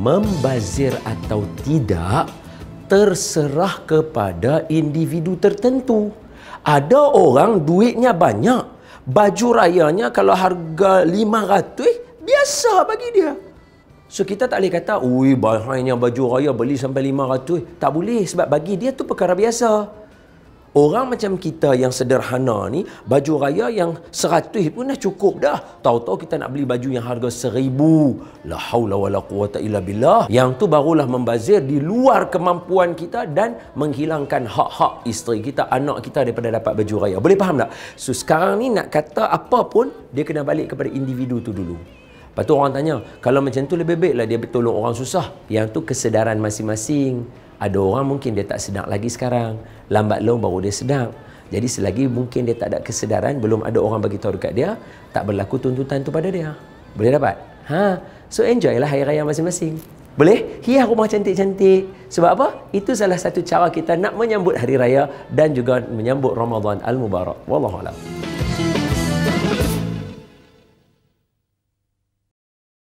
membazir atau tidak terserah kepada individu tertentu. Ada orang duitnya banyak, baju rayanya kalau harga 500 biasa bagi dia. So kita tak boleh kata, ui bahannya baju raya beli sampai 500. Tak boleh sebab bagi dia tu perkara biasa. Orang macam kita yang sederhana ni, baju raya yang seratus pun dah cukup dah. Tahu-tahu kita nak beli baju yang harga seribu. La hawla wa la quwata illa billah. Yang tu barulah membazir di luar kemampuan kita dan menghilangkan hak-hak isteri kita, anak kita daripada dapat baju raya. Boleh faham tak? So sekarang ni nak kata apa pun, dia kena balik kepada individu tu dulu. Lepas tu orang tanya, kalau macam tu lebih baiklah dia tolong orang susah. Yang tu kesedaran masing-masing ada orang mungkin dia tak sedar lagi sekarang lambat long baru dia sedar jadi selagi mungkin dia tak ada kesedaran belum ada orang bagi tahu dekat dia tak berlaku tuntutan tu pada dia boleh dapat ha so enjoy lah hari raya masing-masing boleh hiah rumah cantik-cantik sebab apa itu salah satu cara kita nak menyambut hari raya dan juga menyambut Ramadan al-mubarak wallahu